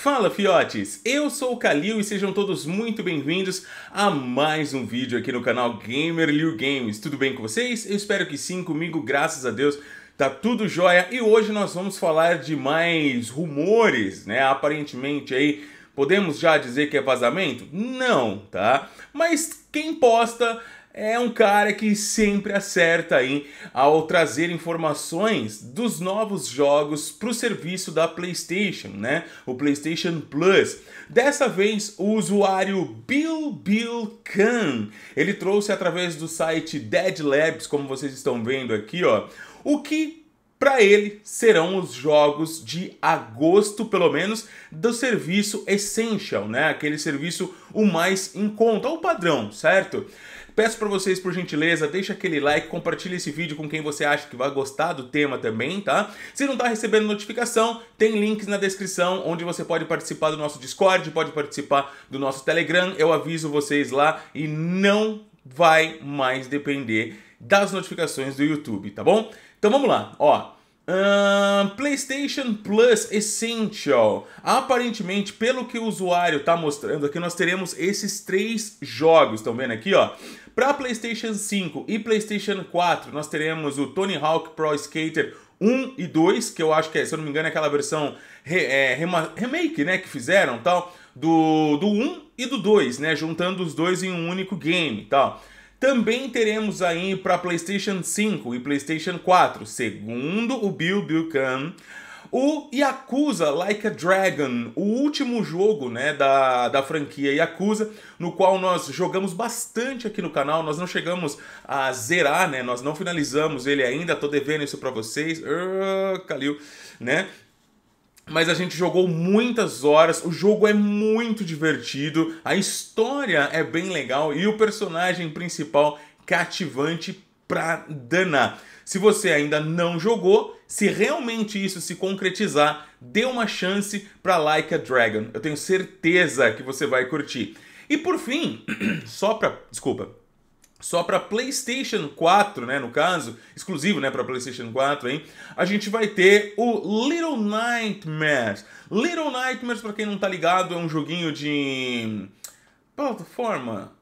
Fala fiotes, eu sou o Kalil e sejam todos muito bem-vindos a mais um vídeo aqui no canal Gamer Liu Games. Tudo bem com vocês? Eu espero que sim, comigo, graças a Deus, tá tudo jóia. E hoje nós vamos falar de mais rumores, né? Aparentemente aí podemos já dizer que é vazamento? Não, tá? Mas quem posta é um cara que sempre acerta aí ao trazer informações dos novos jogos para o serviço da PlayStation, né? O PlayStation Plus. Dessa vez, o usuário Bill Bill Khan, ele trouxe através do site Dead Labs, como vocês estão vendo aqui, ó, o que para ele serão os jogos de agosto, pelo menos, do serviço Essential, né? Aquele serviço o mais em conta, o padrão, certo? Peço para vocês, por gentileza, deixa aquele like, compartilha esse vídeo com quem você acha que vai gostar do tema também, tá? Se não tá recebendo notificação, tem links na descrição onde você pode participar do nosso Discord, pode participar do nosso Telegram. Eu aviso vocês lá e não vai mais depender das notificações do YouTube, tá bom? Então vamos lá, ó. PlayStation Plus Essential. Aparentemente, pelo que o usuário está mostrando aqui, nós teremos esses três jogos. Estão vendo aqui, ó? Para PlayStation 5 e PlayStation 4, nós teremos o Tony Hawk Pro Skater 1 e 2, que eu acho que é, se eu não me engano, é aquela versão re, é, remake, né, que fizeram, tal, do do 1 e do 2, né, juntando os dois em um único game, tal. Também teremos aí para PlayStation 5 e PlayStation 4, segundo o Bill Buchanan, o Yakuza Like a Dragon, o último jogo né, da, da franquia Yakuza, no qual nós jogamos bastante aqui no canal. Nós não chegamos a zerar, né? Nós não finalizamos ele ainda. Tô devendo isso para vocês. Uh, Calil, né? mas a gente jogou muitas horas, o jogo é muito divertido, a história é bem legal e o personagem principal cativante pra danar. Se você ainda não jogou, se realmente isso se concretizar, dê uma chance para Like a Dragon. Eu tenho certeza que você vai curtir. E por fim, só para, desculpa, só para PlayStation 4, né, no caso, exclusivo, né, para PlayStation 4, hein? A gente vai ter o Little Nightmares. Little Nightmares, para quem não tá ligado, é um joguinho de plataforma.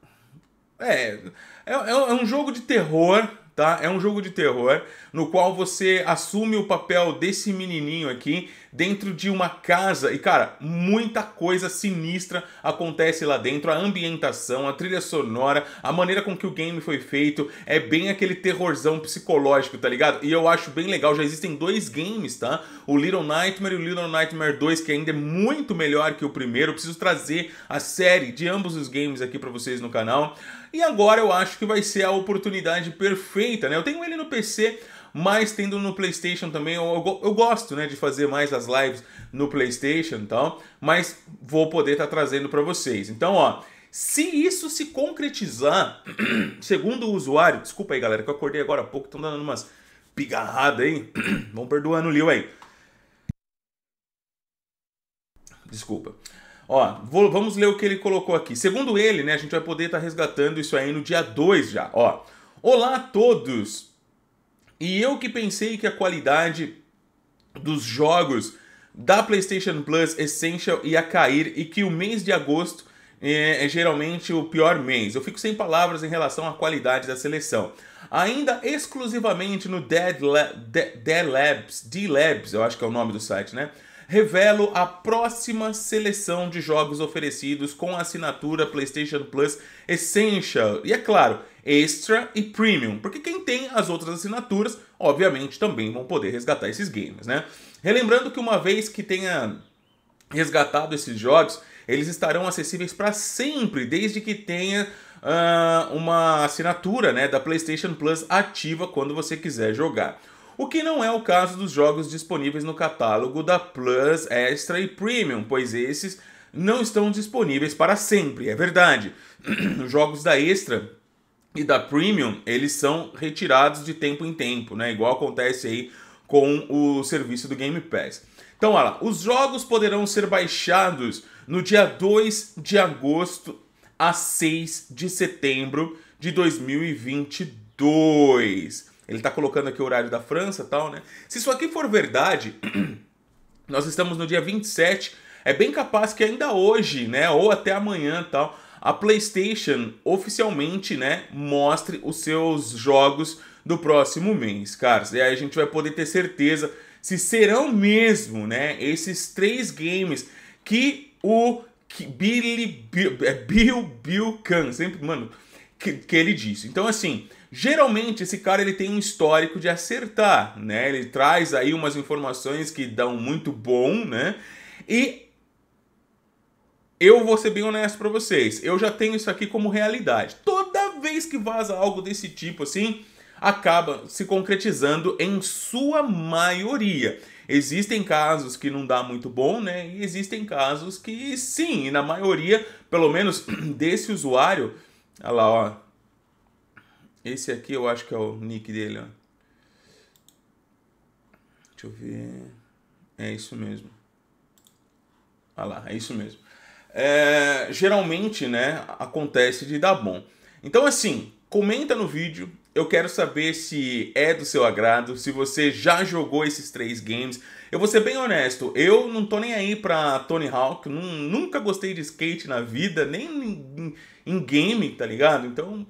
É, é, é, é um jogo de terror, tá? É um jogo de terror no qual você assume o papel desse menininho aqui dentro de uma casa. E cara, muita coisa sinistra acontece lá dentro. A ambientação, a trilha sonora, a maneira com que o game foi feito é bem aquele terrorzão psicológico, tá ligado? E eu acho bem legal. Já existem dois games, tá? O Little Nightmare e o Little Nightmare 2, que ainda é muito melhor que o primeiro. Eu preciso trazer a série de ambos os games aqui para vocês no canal. E agora eu acho que vai ser a oportunidade perfeita, né? Eu tenho ele no PC mas tendo no PlayStation também, eu, eu, eu gosto né, de fazer mais as lives no PlayStation e tal, mas vou poder estar tá trazendo para vocês. Então, ó. Se isso se concretizar, segundo o usuário, desculpa aí galera, que eu acordei agora há pouco, estão dando umas pigarradas aí, vão perdoando o Liu aí. Desculpa. Ó, vou, vamos ler o que ele colocou aqui. Segundo ele, né, a gente vai poder estar tá resgatando isso aí no dia 2 já. Ó, olá a todos! E eu que pensei que a qualidade dos jogos da PlayStation Plus Essential ia cair e que o mês de agosto é, é geralmente o pior mês. Eu fico sem palavras em relação à qualidade da seleção. Ainda exclusivamente no Dead, La De Dead Labs, D-Labs, eu acho que é o nome do site, né? Revelo a próxima seleção de jogos oferecidos com a assinatura PlayStation Plus Essential. E é claro, Extra e Premium, porque quem tem as outras assinaturas, obviamente, também vão poder resgatar esses games, né? Relembrando que uma vez que tenha resgatado esses jogos, eles estarão acessíveis para sempre, desde que tenha uh, uma assinatura né, da PlayStation Plus ativa quando você quiser jogar. O que não é o caso dos jogos disponíveis no catálogo da Plus Extra e Premium, pois esses não estão disponíveis para sempre, é verdade. Os jogos da Extra e da Premium, eles são retirados de tempo em tempo, né? Igual acontece aí com o serviço do Game Pass. Então, olha lá, os jogos poderão ser baixados no dia 2 de agosto a 6 de setembro de 2022. Ele tá colocando aqui o horário da França tal, né? Se isso aqui for verdade, nós estamos no dia 27, é bem capaz que ainda hoje, né, ou até amanhã tal, a PlayStation oficialmente, né, mostre os seus jogos do próximo mês, cara. E aí a gente vai poder ter certeza se serão mesmo, né, esses três games que o Billy Bill, é, Bill Bill Khan, sempre, mano, que, que ele disse. Então assim, geralmente esse cara ele tem um histórico de acertar, né? Ele traz aí umas informações que dão muito bom, né? E eu vou ser bem honesto para vocês, eu já tenho isso aqui como realidade. Toda vez que vaza algo desse tipo assim, acaba se concretizando em sua maioria. Existem casos que não dá muito bom, né? E existem casos que sim, e na maioria, pelo menos desse usuário, olha lá, ó. Esse aqui eu acho que é o nick dele, ó. Deixa eu ver. É isso mesmo. Olha lá, é isso mesmo é, geralmente né, acontece de dar bom. Então, assim, comenta no vídeo. Eu quero saber se é do seu agrado, se você já jogou esses três games. Eu vou ser bem honesto, eu não tô nem aí pra Tony Hawk, nunca gostei de skate na vida, nem em, em game, tá ligado? Então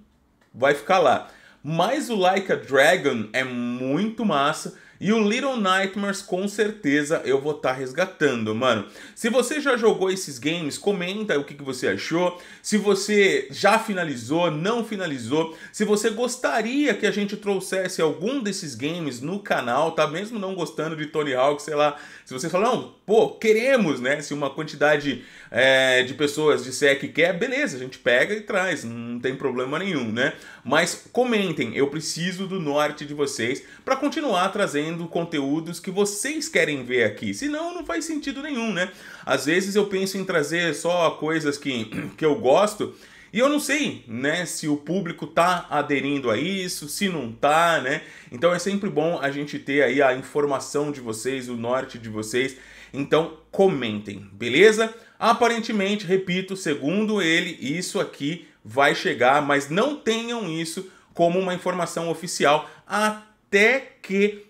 vai ficar lá. Mas o Like a Dragon é muito massa. E o Little Nightmares, com certeza, eu vou estar tá resgatando, mano. Se você já jogou esses games, comenta o que, que você achou. Se você já finalizou, não finalizou. Se você gostaria que a gente trouxesse algum desses games no canal, tá? Mesmo não gostando de Tony Hawk, sei lá. Se você falar, não, pô, queremos, né? Se uma quantidade é, de pessoas disser que quer, beleza, a gente pega e traz. Não tem problema nenhum, né? Mas comentem, eu preciso do norte de vocês para continuar trazendo trazendo conteúdos que vocês querem ver aqui. Senão não faz sentido nenhum, né? Às vezes eu penso em trazer só coisas que, que eu gosto e eu não sei, né, se o público tá aderindo a isso, se não tá, né? Então é sempre bom a gente ter aí a informação de vocês, o norte de vocês. Então comentem, beleza? Aparentemente, repito, segundo ele, isso aqui vai chegar, mas não tenham isso como uma informação oficial até que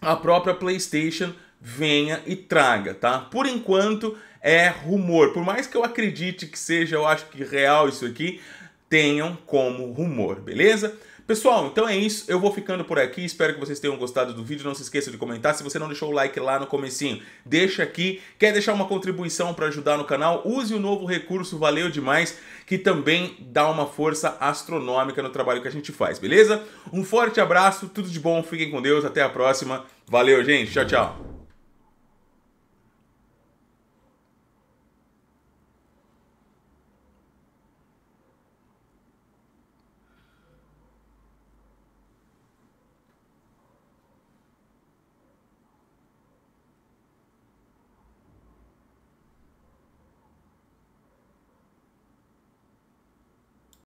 a própria PlayStation venha e traga, tá? Por enquanto é rumor. Por mais que eu acredite que seja, eu acho que real isso aqui, tenham como rumor, beleza? Pessoal, então é isso. Eu vou ficando por aqui. Espero que vocês tenham gostado do vídeo. Não se esqueça de comentar. Se você não deixou o like lá no comecinho, deixa aqui. Quer deixar uma contribuição para ajudar no canal? Use o novo recurso Valeu Demais, que também dá uma força astronômica no trabalho que a gente faz, beleza? Um forte abraço, tudo de bom, fiquem com Deus, até a próxima. Valeu, gente. Tchau, tchau.